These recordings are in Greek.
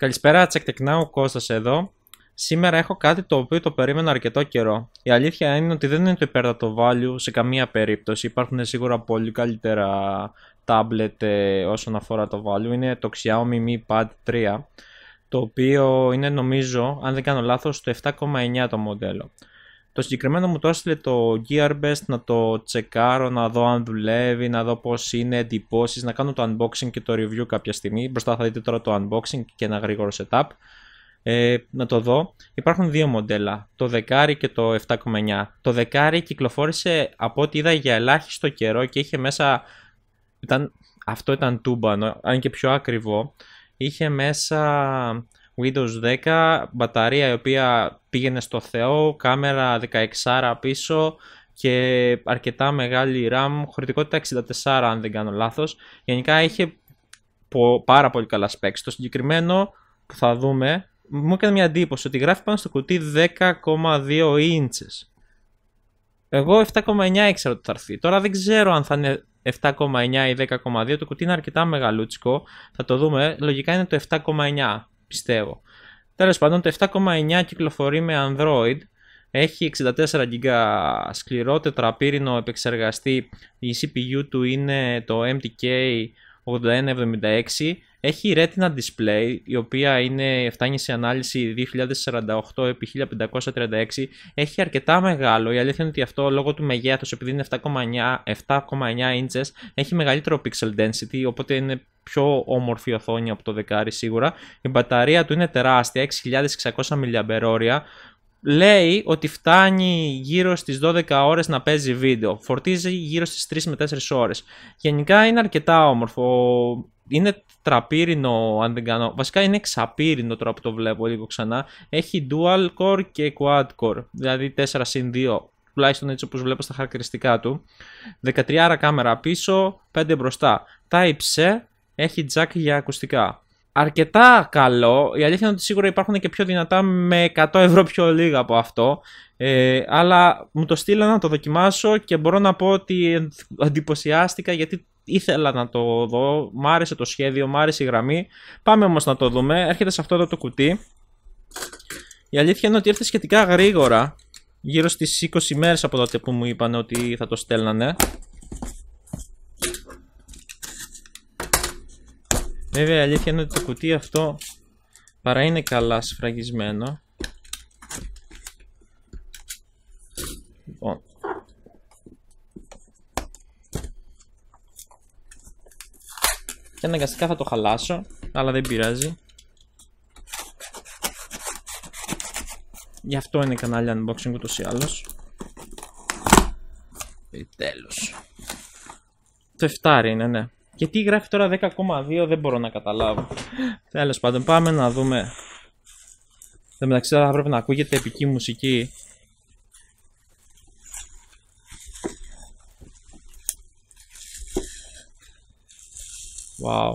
Καλησπέρα, ο Κώστας εδώ. Σήμερα έχω κάτι το οποίο το περίμενα αρκετό καιρό. Η αλήθεια είναι ότι δεν είναι το υπέρτατο value σε καμία περίπτωση. Υπάρχουν σίγουρα πολύ καλύτερα tablet ε, όσον αφορά το value. Είναι το Xiaomi Mi Pad 3, το οποίο είναι νομίζω, αν δεν κάνω λάθος, το 7,9 το μοντέλο. Το συγκεκριμένο μου το έστειλε το Gearbest να το τσεκάρω, να δω αν δουλεύει, να δω πώς είναι, εντυπώσεις, να κάνω το unboxing και το review κάποια στιγμή. Μπροστά θα δείτε τώρα το unboxing και ένα γρήγορο setup. Ε, να το δω. Υπάρχουν δύο μοντέλα, το 10 και το 7,9. Το 10 κυκλοφόρησε από ό,τι είδα για ελάχιστο καιρό και είχε μέσα... Ήταν, αυτό ήταν τούμπανο, αν και πιο ακριβό. Είχε μέσα Windows 10, μπαταρία η οποία πήγαινε στο Θεό, κάμερα 16 πίσω και αρκετά μεγάλη RAM, χωρητικότητα 64 αν δεν κάνω λάθος. Γενικά είχε πάρα πολύ καλά specs. Το συγκεκριμένο που θα δούμε μου έκανε μια εντύπωση ότι γράφει πάνω στο κουτί 10,2 inches. Εγώ 7,9 ήξερα ότι θα έρθει. Τώρα δεν ξέρω αν θα είναι 7,9 ή 10,2. Το κουτί είναι αρκετά μεγαλούτσικο. Θα το δούμε. Λογικά είναι το 7,9 πιστεύω. Τέλος πάντων, το 7,9 κυκλοφορεί με Android. Έχει 64 GB σκληρό τετραπύρινο επεξεργαστή. Η CPU του είναι το MTK 8176 έχει Retina Display, η οποία είναι, φτάνει σε ανάλυση 2048 επί 1536. Έχει αρκετά μεγάλο. Η αλήθεια είναι ότι αυτό λόγω του μεγεθου επειδή είναι 7,9, 7,9 inches, έχει μεγαλύτερο pixel density, οπότε είναι πιο όμορφη οθόνη από το δεκάρι σίγουρα. Η μπαταρία του είναι τεράστια, 6600 mAh, λέει ότι φτάνει γύρω στις 12 ώρες να παίζει βίντεο. Φορτίζει γύρω στις 3 με 4 ώρες. Γενικά είναι αρκετά όμορφο είναι τραπύρινο, αν δεν κάνω. Βασικά είναι εξαπύρινο τώρα που το βλέπω λίγο ξανά. Έχει dual core και quad core. Δηλαδή 4 συν 2, τουλάχιστον έτσι όπως βλέπω στα χαρακτηριστικά του. 13 κάμερα πίσω, 5 μπροστά. Type-C έχει jack για ακουστικά. Αρκετά καλό. Η αλήθεια είναι ότι σίγουρα υπάρχουν και πιο δυνατά με 100 ευρώ πιο λίγα από αυτό. Ε, αλλά μου το στείλανε να το δοκιμάσω και μπορώ να πω ότι εντυπωσιάστηκα γιατί ήθελα να το δω, μ' άρεσε το σχέδιο, μ' άρεσε η γραμμή. Πάμε όμως να το δούμε. Έρχεται σε αυτό εδώ το κουτί. Η αλήθεια είναι ότι ήρθε σχετικά γρήγορα, γύρω στις 20 μέρες από τότε που μου είπαν ότι θα το στέλνανε. Βέβαια η αλήθεια είναι ότι το κουτί αυτό παρά είναι καλά σφραγισμένο. και αναγκαστικά θα το χαλάσω, αλλά δεν πειράζει. Γι' αυτό είναι κανάλι unboxing ούτως ή άλλως. Ε, τέλος. Το 7 είναι, ναι. Και τι γράφει τώρα 10,2 δεν μπορώ να καταλάβω. Τέλος πάντων, πάμε να δούμε. Εν μεταξύ θα πρέπει να ακούγεται επική μουσική Wow.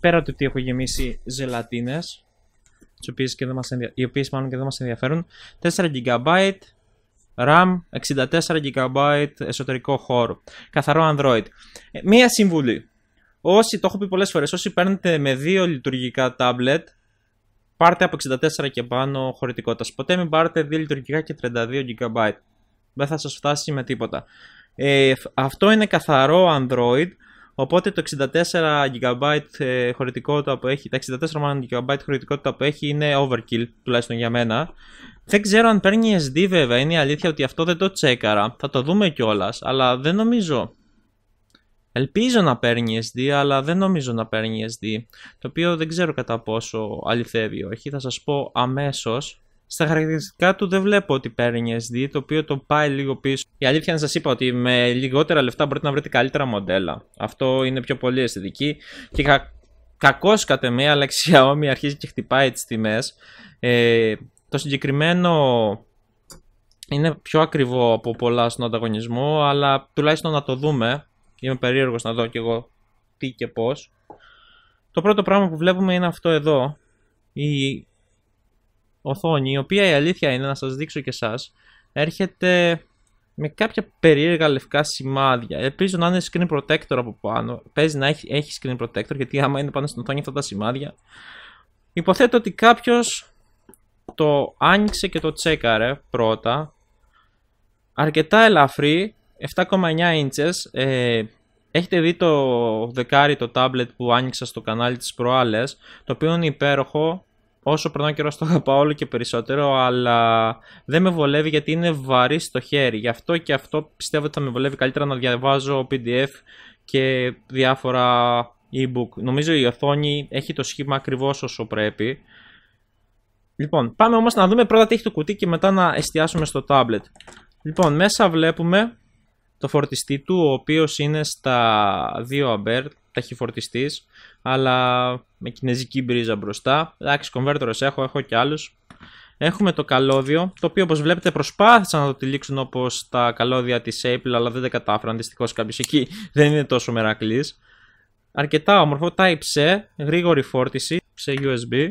Πέρα του ότι έχω γεμίσει ζελατίνες. ενδια... οι οποίες μάλλον και δεν μας ενδιαφέρουν, 4 GB RAM, 64 GB εσωτερικό χώρο, καθαρό Android. Ε, μία συμβουλή. Όσοι, το έχω πει πολλές φορές, όσοι παίρνετε με δύο λειτουργικά tablet, πάρτε από 64 και πάνω χωρητικότητας. Ποτέ μην πάρετε δύο λειτουργικά και 32 GB. Δεν θα σας φτάσει με τίποτα. Ε, αυτό είναι καθαρό Android Οπότε το 64 GB ε, χωρητικότητα που έχει, τα 64 GB χωρητικότητα που έχει είναι overkill, τουλάχιστον για μένα. Δεν ξέρω αν παίρνει SD βέβαια, είναι η αλήθεια ότι αυτό δεν το τσέκαρα. Θα το δούμε κιόλας, αλλά δεν νομίζω. Ελπίζω να παίρνει SD, αλλά δεν νομίζω να παίρνει SD. Το οποίο δεν ξέρω κατά πόσο αληθεύει όχι. Θα σας πω αμέσως. Στα χαρακτηριστικά του δεν βλέπω ότι παίρνει SD, το οποίο το πάει λίγο πίσω. Η αλήθεια είναι, σας είπα ότι με λιγότερα λεφτά μπορείτε να βρείτε καλύτερα μοντέλα. Αυτό είναι πιο πολύ αισθητική. Και κα... κακώ κατά μία, αλλά η Xiaomi αρχίζει και χτυπάει τις τιμές. Ε, το συγκεκριμένο είναι πιο ακριβό από πολλά στον ανταγωνισμό, αλλά τουλάχιστον να το δούμε. Είμαι περίεργος να δω κι εγώ τι και πώς. Το πρώτο πράγμα που βλέπουμε είναι αυτό εδώ. Η οθόνη, η οποία η αλήθεια είναι να σας δείξω και εσάς, έρχεται με κάποια περίεργα λευκά σημάδια. Ελπίζω να είναι screen protector από πάνω. Παίζει να έχει, έχει screen protector, γιατί άμα είναι πάνω στην οθόνη αυτά τα σημάδια. Υποθέτω ότι κάποιος το άνοιξε και το τσέκαρε πρώτα. Αρκετά ελαφρύ, 7,9 inches. Ε, έχετε δει το δεκάρι το tablet που άνοιξα στο κανάλι της προάλλες, το οποίο είναι υπέροχο όσο περνάω καιρό το αγαπάω όλο και περισσότερο, αλλά δεν με βολεύει γιατί είναι βαρύ στο χέρι. Γι' αυτό και αυτό πιστεύω ότι θα με βολεύει καλύτερα να διαβάζω PDF και διάφορα e-book. Νομίζω η οθόνη έχει το σχήμα ακριβώς όσο πρέπει. Λοιπόν, πάμε όμως να δούμε πρώτα τι έχει το κουτί και μετά να εστιάσουμε στο tablet. Λοιπόν, μέσα βλέπουμε το φορτιστή του, ο οποίος είναι στα 2 Ampere ταχυφορτιστής, αλλά με κινέζικη μπρίζα μπροστά. Εντάξει, κομβέρτορε έχω, έχω και άλλους. Έχουμε το καλώδιο, το οποίο όπως βλέπετε προσπάθησαν να το τυλίξουν όπως τα καλώδια της Apple, αλλά δεν τα κατάφεραν. Δυστυχώς κάποιος εκεί δεν είναι τόσο μερακλής. Αρκετά όμορφο, Type-C, γρήγορη φόρτιση σε USB.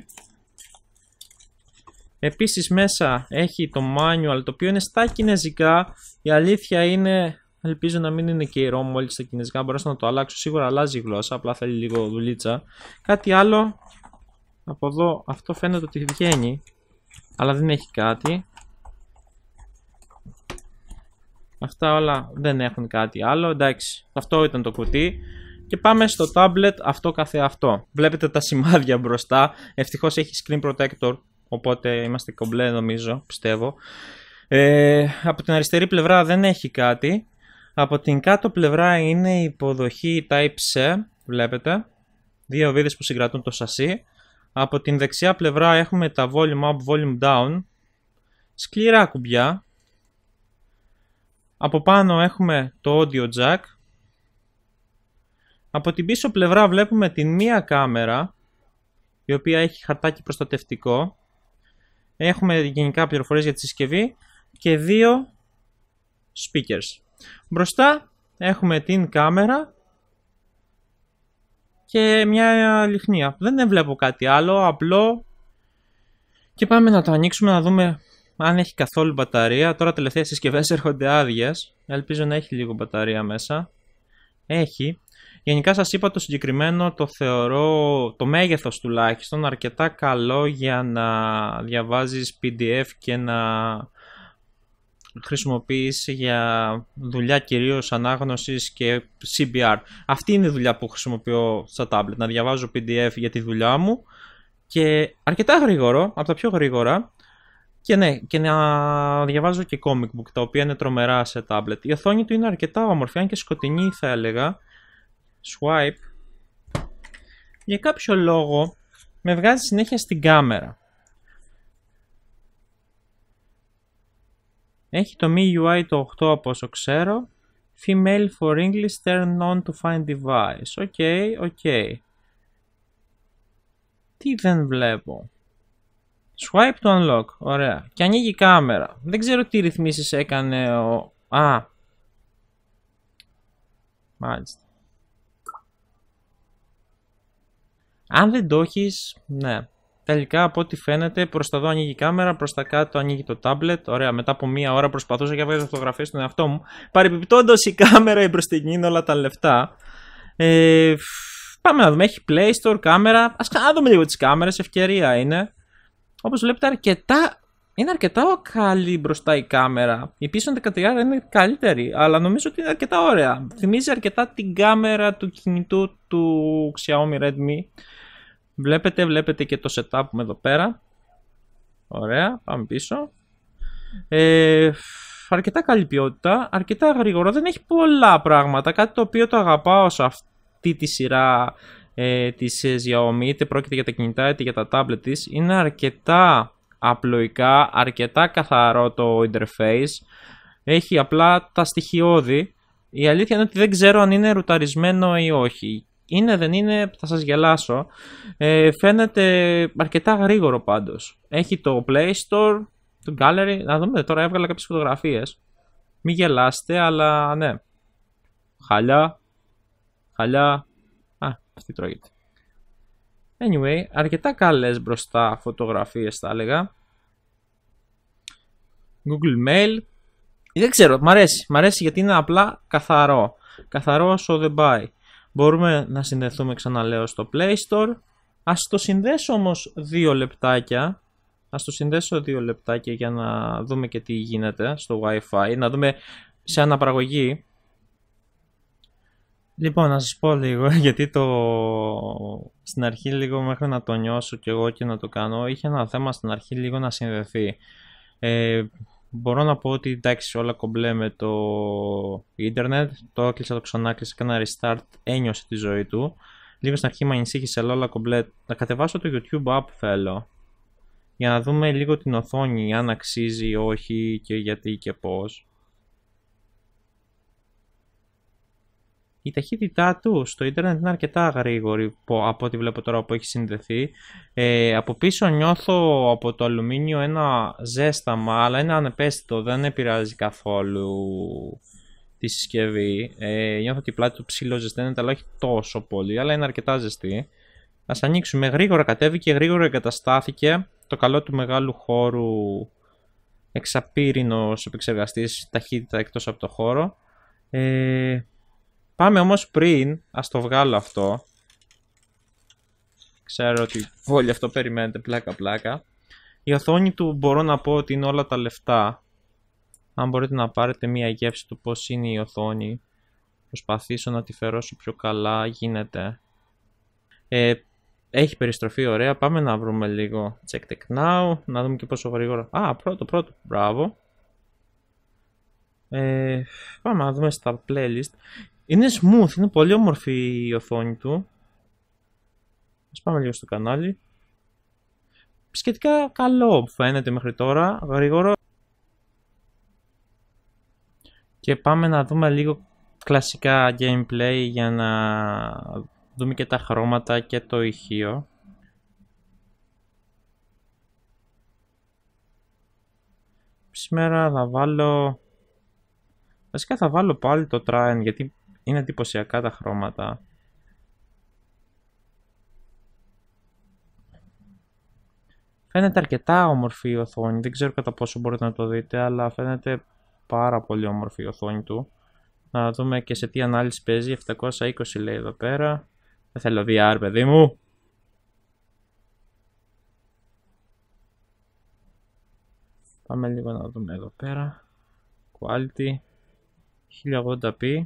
Επίσης μέσα έχει το manual το οποίο είναι στα κινέζικα. Η αλήθεια είναι Ελπίζω να μην είναι και η ROM όλη στα κινέζικα, μπορέσω να το αλλάξω. Σίγουρα αλλάζει η γλώσσα, απλά θέλει λίγο δουλίτσα. Κάτι άλλο, από εδώ, αυτό φαίνεται ότι βγαίνει, αλλά δεν έχει κάτι. Αυτά όλα δεν έχουν κάτι άλλο, εντάξει, αυτό ήταν το κουτί. Και πάμε στο tablet αυτό καθε αυτό. Βλέπετε τα σημάδια μπροστά, Ευτυχώς έχει screen protector, οπότε είμαστε κομπλέ νομίζω, πιστεύω. Ε, από την αριστερή πλευρά δεν έχει κάτι, από την κάτω πλευρά είναι η υποδοχή Type-C, βλέπετε. Δύο βίδες που συγκρατούν το σασί. Από την δεξιά πλευρά έχουμε τα volume up, volume down. Σκληρά κουμπιά. Από πάνω έχουμε το audio jack. Από την πίσω πλευρά βλέπουμε την μία κάμερα, η οποία έχει χαρτάκι προστατευτικό. Έχουμε γενικά πληροφορίες για τη συσκευή και δύο speakers. Μπροστά έχουμε την κάμερα και μια λιχνία. Δεν βλέπω κάτι άλλο, απλό. Και πάμε να το ανοίξουμε να δούμε αν έχει καθόλου μπαταρία. Τώρα τελευταία συσκευές έρχονται άδειες. Ελπίζω να έχει λίγο μπαταρία μέσα. Έχει. Γενικά σας είπα το συγκεκριμένο το θεωρώ το μέγεθος τουλάχιστον αρκετά καλό για να διαβάζεις PDF και να χρησιμοποιήσει για δουλειά κυρίως ανάγνωσης και CBR. Αυτή είναι η δουλειά που χρησιμοποιώ στα tablet, να διαβάζω PDF για τη δουλειά μου και αρκετά γρήγορο, από τα πιο γρήγορα, και ναι, και να διαβάζω και comic book, τα οποία είναι τρομερά σε tablet. Η οθόνη του είναι αρκετά όμορφη, αν και σκοτεινή θα έλεγα. Swipe. Για κάποιο λόγο με βγάζει συνέχεια στην κάμερα. Έχει το MIUI το 8 από όσο ξέρω. Female for English turn on to find device. Οκ, okay, οκ. Okay. Τι δεν βλέπω. Swipe to unlock. Ωραία. Και ανοίγει η κάμερα. Δεν ξέρω τι ρυθμίσεις έκανε ο... Α. Μάλιστα. Αν δεν το έχεις, ναι. Τελικά από ό,τι φαίνεται προς τα δω ανοίγει η κάμερα, προς τα κάτω ανοίγει το τάμπλετ. Ωραία, μετά από μία ώρα προσπαθούσα για βγάζω φωτογραφίες στον εαυτό μου. Παρεμπιπτόντως η κάμερα η μπροστινή είναι όλα τα λεφτά. Ε, πάμε να δούμε. Έχει Play Store, κάμερα. Ας δούμε λίγο τις κάμερες, ευκαιρία είναι. Όπως βλέπετε, αρκετά. Είναι αρκετά καλή μπροστά η κάμερα. Η πίσω αντικατηγάρα είναι καλύτερη, αλλά νομίζω ότι είναι αρκετά ωραία. Θυμίζει αρκετά την κάμερα του κινητού του Xiaomi Redmi Βλέπετε, βλέπετε και το setup μου εδώ πέρα. Ωραία, πάμε πίσω. Ε, αρκετά καλή ποιότητα, αρκετά γρήγορο, δεν έχει πολλά πράγματα. Κάτι το οποίο το αγαπάω σε αυτή τη σειρά ε, της ε, Xiaomi, είτε πρόκειται για τα κινητά είτε για τα tablet της. Είναι αρκετά απλοϊκά, αρκετά καθαρό το interface. Έχει απλά τα στοιχειώδη. Η αλήθεια είναι ότι δεν ξέρω αν είναι ρουταρισμένο ή όχι. Είναι, δεν είναι, θα σας γελάσω. Ε, φαίνεται αρκετά γρήγορο πάντως. Έχει το Play Store, το Gallery, να δούμε, τώρα έβγαλα κάποιες φωτογραφίες. Μη γελάστε, αλλά ναι. Χαλιά, χαλιά, α, αυτή τρώγεται. Anyway, αρκετά καλές μπροστά φωτογραφίες θα έλεγα. Google Mail. Δεν ξέρω, μ' αρέσει. Μ' αρέσει γιατί είναι απλά καθαρό. Καθαρό όσο δεν πάει. Μπορούμε να συνδεθούμε ξαναλέω στο Play Store. Ας το συνδέσω όμως δύο λεπτάκια. Ας το συνδέσω δύο λεπτάκια για να δούμε και τι γίνεται στο Wi-Fi. Να δούμε σε αναπαραγωγή. Λοιπόν, να σας πω λίγο, γιατί το... στην αρχή λίγο μέχρι να το νιώσω και εγώ και να το κάνω, είχε ένα θέμα στην αρχή λίγο να συνδεθεί. Ε, μπορώ να πω ότι εντάξει όλα κομπλέ με το ίντερνετ, το έκλεισα, το ξανά έκλεισα, έκανα restart, ένιωσε τη ζωή του. Λίγο στην αρχή με ανησύχησε, αλλά όλα κομπλέ. Να κατεβάσω το YouTube app θέλω, για να δούμε λίγο την οθόνη, αν αξίζει ή όχι και γιατί και πώς. η ταχύτητά του στο ίντερνετ είναι αρκετά γρήγορη από ό,τι βλέπω τώρα που έχει συνδεθεί. Ε, από πίσω νιώθω από το αλουμίνιο ένα ζέσταμα, αλλά είναι ανεπαίσθητο, δεν επηρεάζει καθόλου τη συσκευή. Ε, νιώθω ότι η πλάτη του ψηλό ζεσταίνεται, αλλά όχι τόσο πολύ, αλλά είναι αρκετά ζεστή. Ας ανοίξουμε, γρήγορα κατέβηκε, γρήγορα εγκαταστάθηκε. Το καλό του μεγάλου χώρου εξαπύρινος επεξεργαστής ταχύτητα εκτός από το χώρο. Ε, Πάμε όμως πριν, ας το βγάλω αυτό. Ξέρω ότι όλοι αυτό περιμένετε πλάκα πλάκα. Η οθόνη του μπορώ να πω ότι είναι όλα τα λεφτά. Αν μπορείτε να πάρετε μία γεύση του πώς είναι η οθόνη. Προσπαθήσω να τη φέρω πιο καλά γίνεται. Ε, έχει περιστροφή, ωραία. Πάμε να βρούμε λίγο check the now. Να δούμε και πόσο γρήγορα. Α, πρώτο, πρώτο. Μπράβο. Ε, πάμε να δούμε στα playlist. Είναι smooth, είναι πολύ όμορφη η οθόνη του. Ας πάμε λίγο στο κανάλι. Σχετικά καλό που φαίνεται μέχρι τώρα, γρήγορο. Και πάμε να δούμε λίγο κλασικά gameplay για να δούμε και τα χρώματα και το ηχείο. Σήμερα θα βάλω... Βασικά θα βάλω πάλι το Trine γιατί είναι εντυπωσιακά τα χρώματα. Φαίνεται αρκετά όμορφη η οθόνη, δεν ξέρω κατά πόσο μπορείτε να το δείτε, αλλά φαίνεται πάρα πολύ όμορφη η οθόνη του. Να δούμε και σε τι ανάλυση παίζει, 720 λέει εδώ πέρα. Δεν θέλω VR παιδί μου. Πάμε λίγο να δούμε εδώ πέρα. Quality 1080p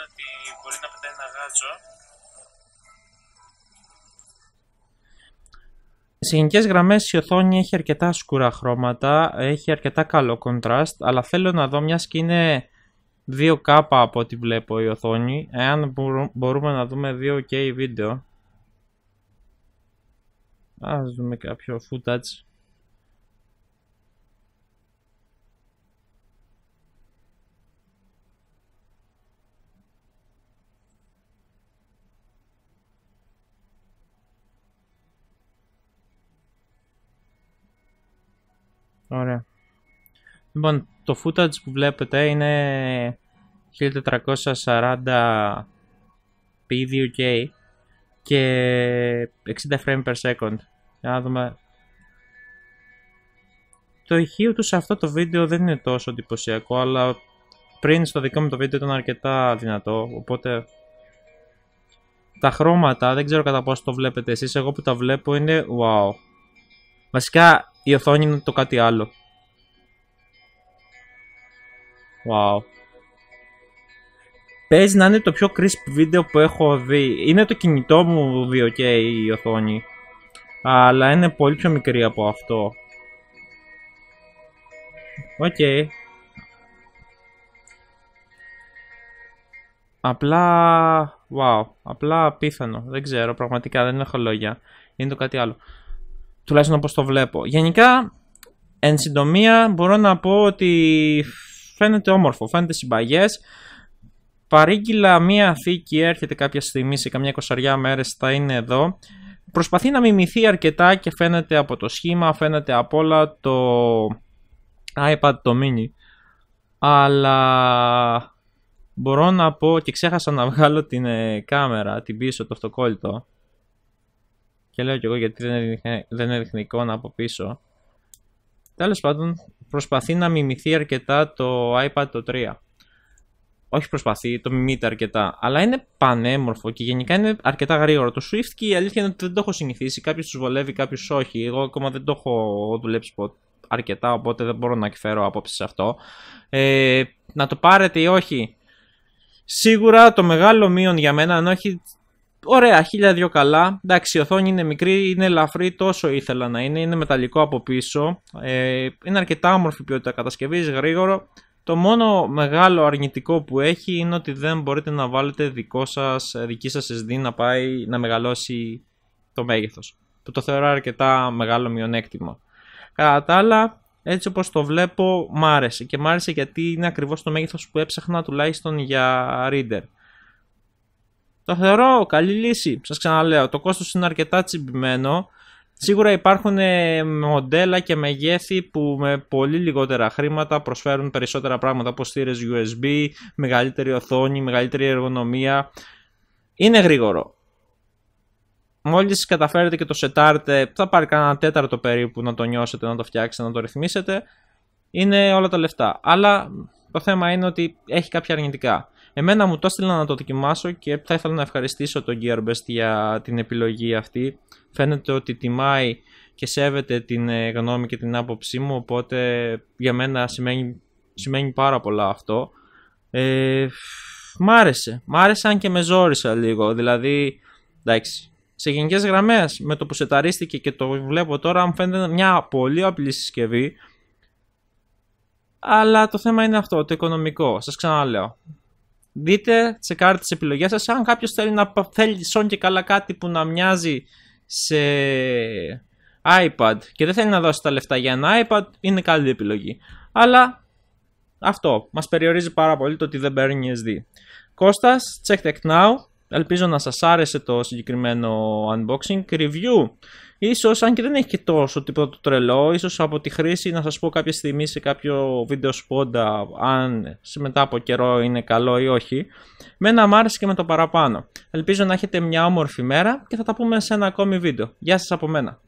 είναι ότι μπορεί να πετάει ένα γάτσο. Σε γενικές γραμμές η οθόνη έχει αρκετά σκούρα χρώματα, έχει αρκετά καλό contrast, αλλά θέλω να δω μιας και είναι 2K από ό,τι βλέπω η οθόνη, εάν μπορούμε να δούμε 2K βίντεο. Ας δούμε κάποιο footage. Ωραία. Λοιπόν, το footage που βλέπετε είναι p και 60 frames per second. Για να δούμε. Το ηχείο του σε αυτό το βίντεο δεν είναι τόσο εντυπωσιακό, αλλά πριν στο δικό μου το βίντεο ήταν αρκετά δυνατό, οπότε τα χρώματα, δεν ξέρω κατά πόσο το βλέπετε εσείς, εγώ που τα βλέπω είναι wow. Βασικά η οθόνη είναι το κάτι άλλο. Wow. Παίζει να είναι το πιο crisp βίντεο που έχω δει. Είναι το κινητό μου 2K η οθόνη. Αλλά είναι πολύ πιο μικρή από αυτό. Οκ. Okay. Απλά... Wow. Απλά απίθανο. Δεν ξέρω. Πραγματικά δεν έχω λόγια. Είναι το κάτι άλλο τουλάχιστον όπως το βλέπω. Γενικά, εν συντομία, μπορώ να πω ότι φαίνεται όμορφο, φαίνεται συμπαγές. Παρήγγειλα μία θήκη, έρχεται κάποια στιγμή σε καμιά κοσαριά μέρες, θα είναι εδώ. Προσπαθεί να μιμηθεί αρκετά και φαίνεται από το σχήμα, φαίνεται από όλα το iPad το mini. Αλλά μπορώ να πω και ξέχασα να βγάλω την ε, κάμερα, την πίσω, το αυτοκόλλητο. Και λέω και εγώ γιατί δεν είναι δεν έδειχνε εικόνα από πίσω. Τέλος πάντων, προσπαθεί να μιμηθεί αρκετά το iPad το 3. Όχι προσπαθεί, το μιμείται αρκετά. Αλλά είναι πανέμορφο και γενικά είναι αρκετά γρήγορο. Το Swift και η αλήθεια είναι ότι δεν το έχω συνηθίσει. Κάποιοι τους βολεύει, κάποιος, όχι. Εγώ ακόμα δεν το έχω δουλέψει αρκετά, οπότε δεν μπορώ να εκφέρω άποψη σε αυτό. Ε, να το πάρετε ή όχι. Σίγουρα το μεγάλο μείον για μένα, αν όχι Ωραία, χίλια δυο καλά. Εντάξει, η οθόνη είναι μικρή, είναι ελαφρύ, τόσο ήθελα να είναι. Είναι μεταλλικό από πίσω. Ε, είναι αρκετά όμορφη ποιότητα κατασκευής, γρήγορο. Το μόνο μεγάλο αρνητικό που έχει είναι ότι δεν μπορείτε να βάλετε δικό σας, δική σας SD να πάει να μεγαλώσει το μέγεθος. Που το θεωρώ αρκετά μεγάλο μειονέκτημα. Κατά τα άλλα, έτσι όπως το βλέπω, μ' άρεσε. Και μ' άρεσε γιατί είναι ακριβώς το μέγεθος που έψαχνα τουλάχιστον για Reader. Το θεωρώ καλή λύση. Σας ξαναλέω, το κόστος είναι αρκετά τσιμπημένο. Σίγουρα υπάρχουν ε, μοντέλα και μεγέθη που με πολύ λιγότερα χρήματα προσφέρουν περισσότερα πράγματα όπως στήρες USB, μεγαλύτερη οθόνη, μεγαλύτερη εργονομία. Είναι γρήγορο. Μόλις καταφέρετε και το σετάρετε, θα πάρει κανένα τέταρτο περίπου να το νιώσετε, να το φτιάξετε, να το ρυθμίσετε. Είναι όλα τα λεφτά. Αλλά το θέμα είναι ότι έχει κάποια αρνητικά. Εμένα μου το έστειλα να το δοκιμάσω και θα ήθελα να ευχαριστήσω τον Gearbest για την επιλογή αυτή. Φαίνεται ότι τιμάει και σέβεται την ε, γνώμη και την άποψή μου, οπότε για μένα σημαίνει, σημαίνει πάρα πολλά αυτό. Ε, μ' άρεσε. Μ' άρεσε αν και με ζόρισα λίγο. Δηλαδή, εντάξει, σε γενικές γραμμές με το που σεταρίστηκε και το βλέπω τώρα, μου φαίνεται μια πολύ απλή συσκευή. Αλλά το θέμα είναι αυτό, το οικονομικό. Σας ξαναλέω δείτε, τσεκάρετε τις επιλογές σας. Αν κάποιος θέλει να θέλει και καλά κάτι που να μοιάζει σε iPad και δεν θέλει να δώσει τα λεφτά για ένα iPad, είναι καλή επιλογή. Αλλά αυτό μας περιορίζει πάρα πολύ το ότι δεν παίρνει SD. Κώστας, check tech now. Ελπίζω να σας άρεσε το συγκεκριμένο unboxing review. Ίσως αν και δεν έχει και τόσο τίποτα το τρελό, ίσως από τη χρήση να σας πω κάποια στιγμή σε κάποιο βίντεο σπόντα αν μετά από καιρό είναι καλό ή όχι. Μένα μ' άρεσε και με το παραπάνω. Ελπίζω να έχετε μια όμορφη μέρα και θα τα πούμε σε ένα ακόμη βίντεο. Γεια σας από μένα.